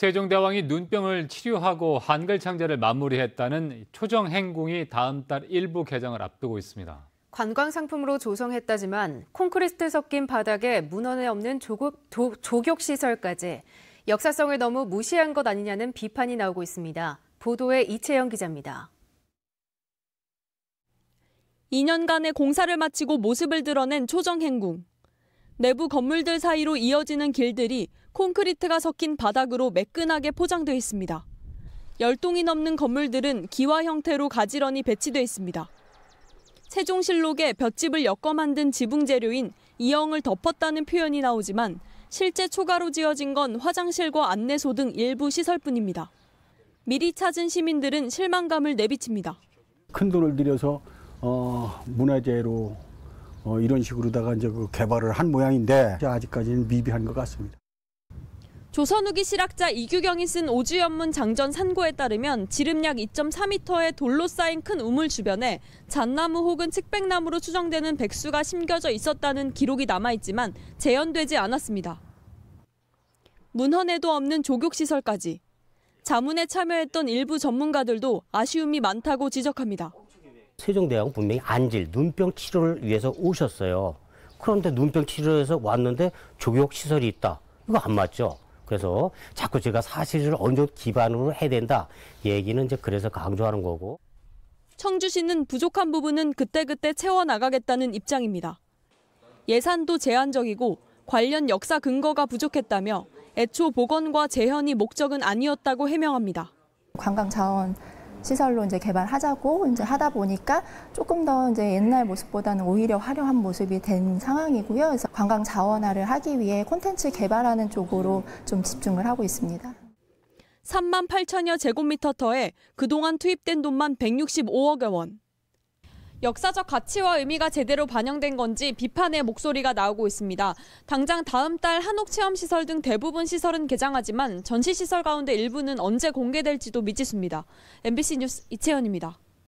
세종대왕이 눈병을 치료하고 한글 창제를 마무리했다는 초정행궁이 다음 달 일부 개장을 앞두고 있습니다. 관광 상품으로 조성했다지만 콘크리트 섞인 바닥에 문헌에 없는 조국, 조, 조격 시설까지 역사성을 너무 무시한 것 아니냐는 비판이 나오고 있습니다. 보도에 이채영 기자입니다. 2년간의 공사를 마치고 모습을 드러낸 초정행궁. 내부 건물들 사이로 이어지는 길들이 콘크리트가 섞인 바닥으로 매끈하게 포장돼 있습니다. 열동이 넘는 건물들은 기와 형태로 가지런히 배치돼 있습니다. 세종실록에 볏집을 엮어 만든 지붕 재료인 이영을 덮었다는 표현이 나오지만 실제 초가로 지어진 건 화장실과 안내소 등 일부 시설뿐입니다. 미리 찾은 시민들은 실망감을 내비칩니다. 큰 돈을 들여서 어, 문화재로 어, 이런 식으로다가 이제 그 개발을 한 모양인데 아직까지는 미비한 것 같습니다. 조선 후기 실학자 이규경이 쓴 오주연문 장전 산고에 따르면 지름약 2.4m의 돌로 쌓인 큰 우물 주변에 잣나무 혹은 측백나무로 추정되는 백수가 심겨져 있었다는 기록이 남아있지만 재현되지 않았습니다. 문헌에도 없는 조격시설까지 자문에 참여했던 일부 전문가들도 아쉬움이 많다고 지적합니다. 세종대왕 분명히 안질, 눈병 치료를 위해서 오셨어요. 그런데 눈병 치료에서 왔는데 조격시설이 있다. 이거 안 맞죠? 그래서 자꾸 제가 사실을 어느 정도 기반으로 해야 된다 얘기는 이제 그래서 강조하는 거고. 청주시는 부족한 부분은 그때그때 채워나가겠다는 입장입니다. 예산도 제한적이고 관련 역사 근거가 부족했다며 애초 복원과 재현이 목적은 아니었다고 해명합니다. 관광 자원 시설로 이제 개발하자고 이제 하다 보니까 조금 더 이제 옛날 모습보다는 오히려 화려한 모습이 된 상황이고요. 그래서 관광 자원화를 하기 위해 콘텐츠 개발하는 쪽으로 좀 집중을 하고 있습니다. 3만 8천여 제곱미터 터에 그동안 투입된 돈만 165억여 원. 역사적 가치와 의미가 제대로 반영된 건지 비판의 목소리가 나오고 있습니다. 당장 다음 달 한옥 체험시설 등 대부분 시설은 개장하지만 전시시설 가운데 일부는 언제 공개될지도 미지수입니다. MBC 뉴스 이채연입니다.